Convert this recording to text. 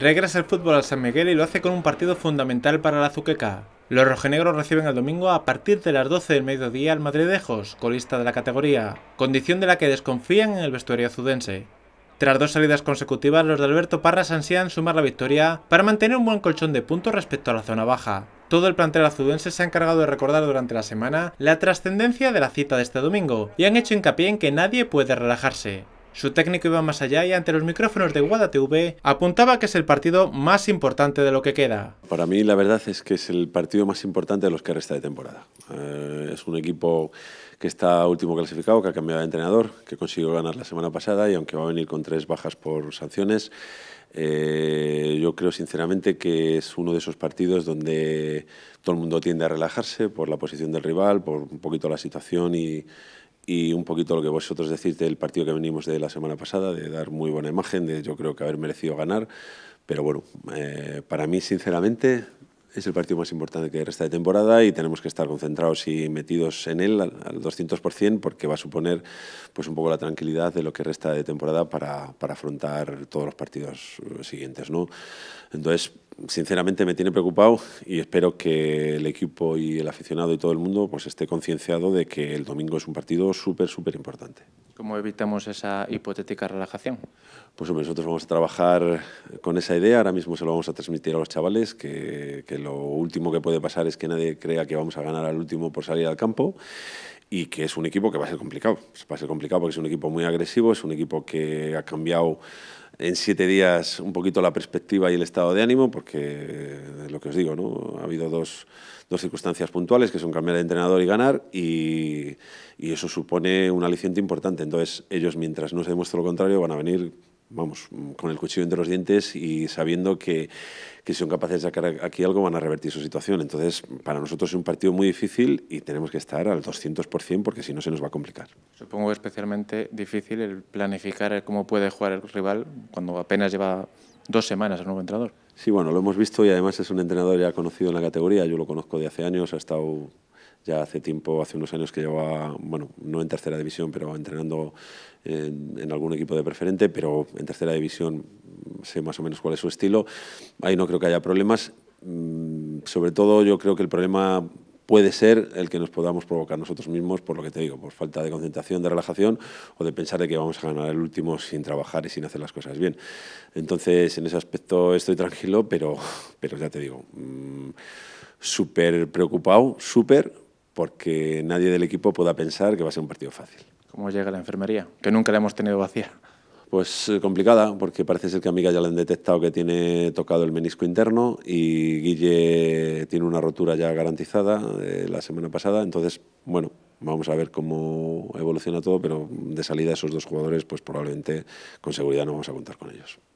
Regresa el fútbol al San Miguel y lo hace con un partido fundamental para la azuqueca. Los rojinegros reciben el domingo a partir de las 12 del mediodía al Madridejos, colista de la categoría, condición de la que desconfían en el vestuario azudense. Tras dos salidas consecutivas, los de Alberto Parras ansían sumar la victoria para mantener un buen colchón de puntos respecto a la zona baja. Todo el plantel azudense se ha encargado de recordar durante la semana la trascendencia de la cita de este domingo y han hecho hincapié en que nadie puede relajarse. Su técnico iba más allá y ante los micrófonos de Wada TV apuntaba que es el partido más importante de lo que queda. Para mí la verdad es que es el partido más importante de los que resta de temporada. Eh, es un equipo que está último clasificado, que ha cambiado de entrenador, que consiguió ganar la semana pasada y aunque va a venir con tres bajas por sanciones, eh, yo creo sinceramente que es uno de esos partidos donde todo el mundo tiende a relajarse por la posición del rival, por un poquito la situación y, y un poquito lo que vosotros decís del partido que venimos de la semana pasada, de dar muy buena imagen, de yo creo que haber merecido ganar. Pero bueno, eh, para mí, sinceramente, es el partido más importante que resta de temporada y tenemos que estar concentrados y metidos en él al, 200% porque va a suponer pues un poco la tranquilidad de lo que resta de temporada para, para afrontar todos los partidos eh, siguientes. ¿no? Entonces, sinceramente me tiene preocupado y espero que el equipo y el aficionado y todo el mundo pues esté concienciado de que el domingo es un partido súper, súper importante. ¿Cómo evitamos esa hipotética relajación? Pues nosotros vamos a trabajar con esa idea, ahora mismo se lo vamos a transmitir a los chavales, que, que lo último que puede pasar es que nadie crea que vamos a ganar al último por salir al campo y que es un equipo que va a ser complicado. Va a ser complicado porque es un equipo muy agresivo, es un equipo que ha cambiado en siete días un poquito la perspectiva y el estado de ánimo, porque eh, lo que os digo, ¿no? ha habido dos, circunstancias puntuales, que son cambiar de entrenador y ganar, y, y eso supone un aliciente importante. Entonces, ellos, mientras no se demuestre lo contrario, van a venir vamos, con el cuchillo entre los dientes y sabiendo que, que, si son capaces de sacar aquí algo van a revertir su situación. Entonces, para nosotros es un partido muy difícil y tenemos que estar al 200% porque si no se nos va a complicar. Supongo especialmente difícil el planificar cómo puede jugar el rival cuando apenas lleva dos semanas el nuevo entrenador. Sí, bueno, lo hemos visto y además es un entrenador ya conocido en la categoría, yo lo conozco de hace años, ha estado ya hace tiempo, hace unos años que llevaba, bueno, no en tercera división, pero entrenando en, algún equipo de preferente, pero en tercera división sé más o menos cuál es su estilo. Ahí no creo que haya problemas. Mm, sobre todo yo creo que el problema puede ser el que nos podamos provocar nosotros mismos, por lo que te digo, por falta de concentración, de relajación o de pensar de que vamos a ganar el último sin trabajar y sin hacer las cosas bien. Entonces, en ese aspecto estoy tranquilo, pero, pero ya te digo, mm, súper preocupado, súper, porque nadie del equipo pueda pensar que va a ser un partido fácil. ¿Cómo llega la enfermería? Que nunca la hemos tenido vacía. Pues eh, complicada, porque parece ser que a ya le han detectado que tiene tocado el menisco interno y Guille tiene una rotura ya garantizada eh, la semana pasada. Entonces, bueno, vamos a ver cómo evoluciona todo, pero de salida esos dos jugadores, pues probablemente con seguridad no vamos a contar con ellos.